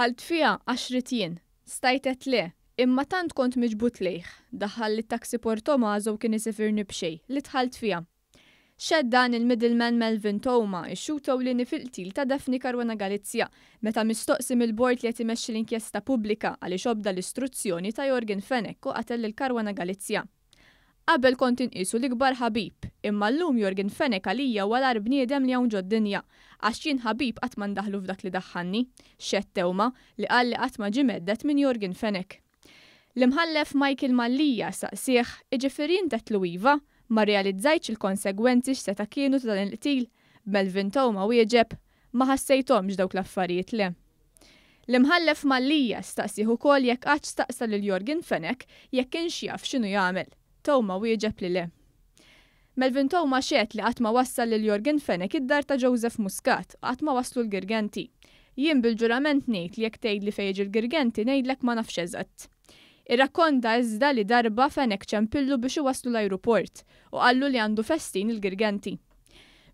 Daħalt fija għaxritin, stajtet le, imma tant kont miġbut lejh, daħal li taksi portomazo kien isifirni bxej, li tħalt fija. dan il-middleman Melvin Toma, ix-xuta li nifiltil ta' Defni Karwana Galizja, meta mistoqsim il-bord li qed imexxi l-inkjesta pubblika għaliex obda l-istruzzjoni ta' Jorgen Fenek u qatel il-Karwana Galizja. Qabel kont inqisu l-ikbar ħabib, imma llum Jorgen Fenek għalija wara bniedem li hawn ġod-dinja, għax jien ħabib qatt ma ndaħlu f'dak li daħħanni, xettewma li qal li qatt ma ġimeddet minn Jorgen Fenek. L-imħallef Michael Mallija saqsieħ ta' t iva ma realizzajtx il-konsegwenzi x'seta kienu ta' dan il-qtil, Melvin Toma wieġeb ma ħassejtomx dawk l-affarijiet le. L-imħallef Mallija staqsieħ ukoll jekk qatt staqsa lil Jorgen Fenek jekk kienx jaf x'inhu jagħmel Toma wieġeb li le. Melvin Toma xiet li għatma wassal lil Jorgen Fenek id-dar ta' Joseph Muscat, għatma waslu l-girgenti. Jien bil-ġurament nejt li jek tgħid li fejġ il-girgenti ngħidlek ma nafx ir Irrakkonda iżda li darba Fenek ċempillu biex waslu l-ajruport u qallu li għandu festin il-girgenti.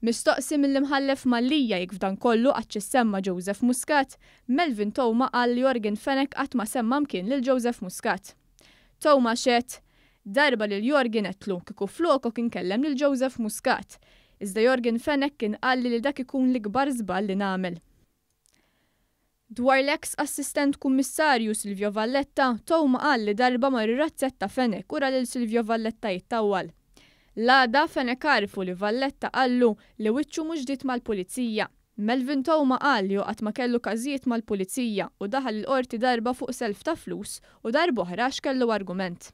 Mistoqsi mill-imħallef mallija jek f'dan kollu għacċi semma Joseph Muscat, Melvin Toma għall Jorgen Fenek għatma semma mkien lil Joseph Muscat. Toma xiet, Darba lil Jorgen etlu kiku floko kien kellem lil Joseph Muscat. Iżda Jorgen Fenek kien qalli li dak ikun l-ikbar żball li nagħmel. Dwar l-ex assistent kummissarju Silvio Valletta, Toma qal li darba mar razzetta Fenek ura lil Silvio Valletta jittawal. Lada Fenek arfu li Valletta qallu li wiċċu muġdit mal-pulizija. Melvin Toma qal li qatt ma kellu każijiet mal-pulizija u daħal l-qorti darba fuq self ta' flus u darbu ħrax kellu argument.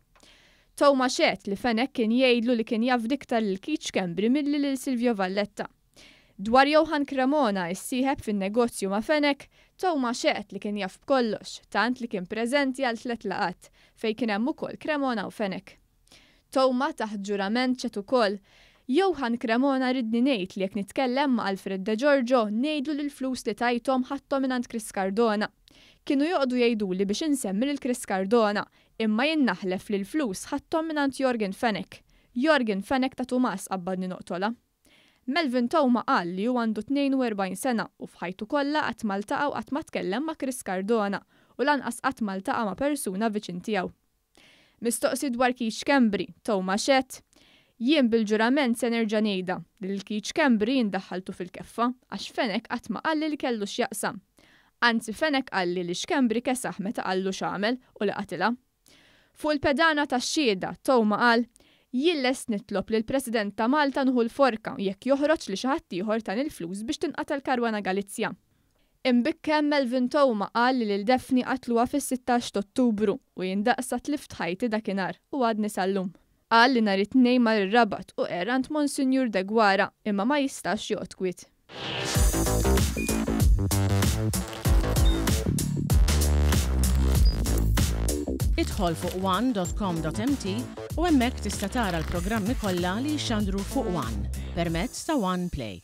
Toma Xet li fenek kien jgħidlu li kien jaf diktar l-Kiċ Kembri milli lil Silvio Valletta. Dwar Johan Cremona jissiħeb fin-negozju ma' fenek, Toma Xet li kien jaf kollox, tant li kien preżenti għal tlet laqat, fej kien hemm ukoll Cremona u fenek. Toma taħt ġurament ċet ukoll Johan Cremona ridni ngħid li jek nitkellem ma' Alfred De Giorgio nejdu li l-flus li tajtom ħadtom minant Chris Cardona. Kienu joqdu jajdu li biex insemmi l Chris Cardona, imma jinnaħlef li l-flus ħattom minant Jorgen Fenek. Jorgen Fenek ta' Tumas qabbadni noqtola. Melvin Toma qal li ju għandu 42 sena u fħajtu kollha qatt Maltaqa u qatt ma tkellem ma' Chris Cardona u lanqas qatt Maltaqa ma' persuna viċin tiegħu. Mistoqsi dwar kiex Kembri, Toma xet, Jien bil-ġurament se nerġa' ngħidha li l-kiċ Kembri jindaħħaltu fil-keffa għax fenek qatt ma qalli li kellu x'jaqsam. Anzi fenek qalli li x'Kembri kesaħ meta qallu x'għamel u li qatilha. Fuq il-pedana tax-xieda Toma qal jilles nitlob li l-President ta' Malta nħu l-forka jekk joħroġ li xaħat ieħor tan il-flus biex l karwana Galizja. Imbikkem Melvin Toma qal li l-defni qatluha fis-16 Ottubru u jindaqsa tlift ħajti dakinhar u għadni sal-lum. Qal li nhar it il rabat u erant Monsinjur Degwara imma ma jistax jotkwit. Idħol fuq one.com.mt u hemmhekk tista' tara l-programmi kollha li xandru fuq One permezz ta' One Play.